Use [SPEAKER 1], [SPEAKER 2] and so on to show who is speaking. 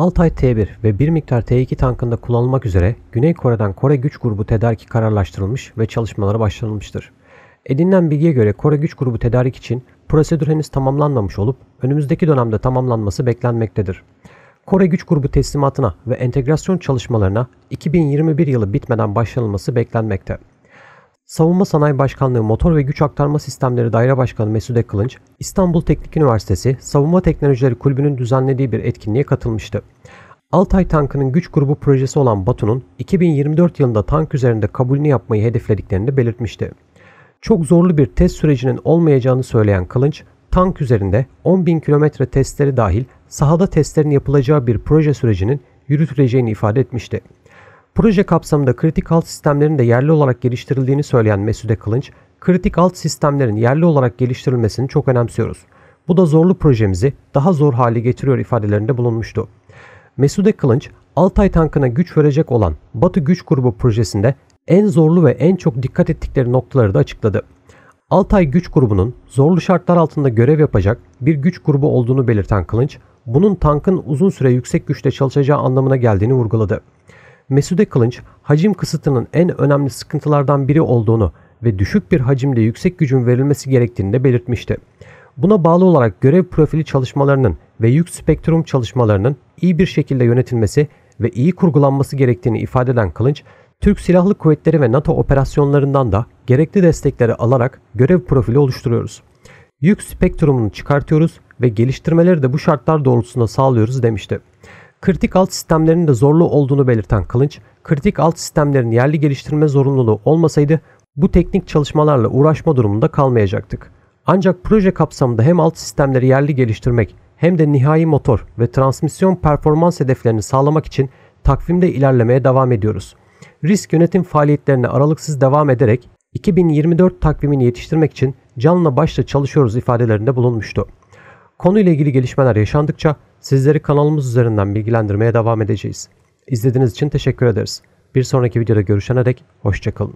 [SPEAKER 1] Altay T1 ve bir miktar T2 tankında kullanılmak üzere Güney Kore'den Kore Güç Grubu tedariki kararlaştırılmış ve çalışmalara başlanılmıştır. Edinilen bilgiye göre Kore Güç Grubu tedarik için prosedür henüz tamamlanmamış olup önümüzdeki dönemde tamamlanması beklenmektedir. Kore Güç Grubu teslimatına ve entegrasyon çalışmalarına 2021 yılı bitmeden başlanılması beklenmekte. Savunma Sanayi Başkanlığı Motor ve Güç Aktarma Sistemleri Daire Başkanı Mesude Kılınç, İstanbul Teknik Üniversitesi Savunma Teknolojileri Kulübü'nün düzenlediği bir etkinliğe katılmıştı. Altay Tankı'nın güç grubu projesi olan Batu'nun 2024 yılında tank üzerinde kabulünü yapmayı hedeflediklerini de belirtmişti. Çok zorlu bir test sürecinin olmayacağını söyleyen Kılınç, tank üzerinde 10.000 kilometre testleri dahil sahada testlerin yapılacağı bir proje sürecinin yürütüleceğini ifade etmişti. Proje kapsamında kritik alt sistemlerin de yerli olarak geliştirildiğini söyleyen Mesude Kılınç, kritik alt sistemlerin yerli olarak geliştirilmesini çok önemsiyoruz. Bu da zorlu projemizi daha zor hale getiriyor ifadelerinde bulunmuştu. Mesude Kılınç, Altay tankına güç verecek olan Batı Güç Grubu projesinde en zorlu ve en çok dikkat ettikleri noktaları da açıkladı. Altay Güç Grubu'nun zorlu şartlar altında görev yapacak bir güç grubu olduğunu belirten Kılınç, bunun tankın uzun süre yüksek güçte çalışacağı anlamına geldiğini vurguladı. Mesude Kılınç, hacim kısıtının en önemli sıkıntılardan biri olduğunu ve düşük bir hacimde yüksek gücün verilmesi gerektiğini de belirtmişti. Buna bağlı olarak görev profili çalışmalarının ve yük spektrum çalışmalarının iyi bir şekilde yönetilmesi ve iyi kurgulanması gerektiğini ifade eden Kılınç, Türk Silahlı Kuvvetleri ve NATO operasyonlarından da gerekli destekleri alarak görev profili oluşturuyoruz. Yük spektrumunu çıkartıyoruz ve geliştirmeleri de bu şartlar doğrultusunda sağlıyoruz demişti. Kritik alt sistemlerinin de zorlu olduğunu belirten Kılınç, kritik alt sistemlerin yerli geliştirme zorunluluğu olmasaydı bu teknik çalışmalarla uğraşma durumunda kalmayacaktık. Ancak proje kapsamında hem alt sistemleri yerli geliştirmek hem de nihai motor ve transmisyon performans hedeflerini sağlamak için takvimde ilerlemeye devam ediyoruz. Risk yönetim faaliyetlerine aralıksız devam ederek 2024 takvimini yetiştirmek için canla başla çalışıyoruz ifadelerinde bulunmuştu. Konuyla ilgili gelişmeler yaşandıkça Sizleri kanalımız üzerinden bilgilendirmeye devam edeceğiz. İzlediğiniz için teşekkür ederiz. Bir sonraki videoda görüşene dek hoşçakalın.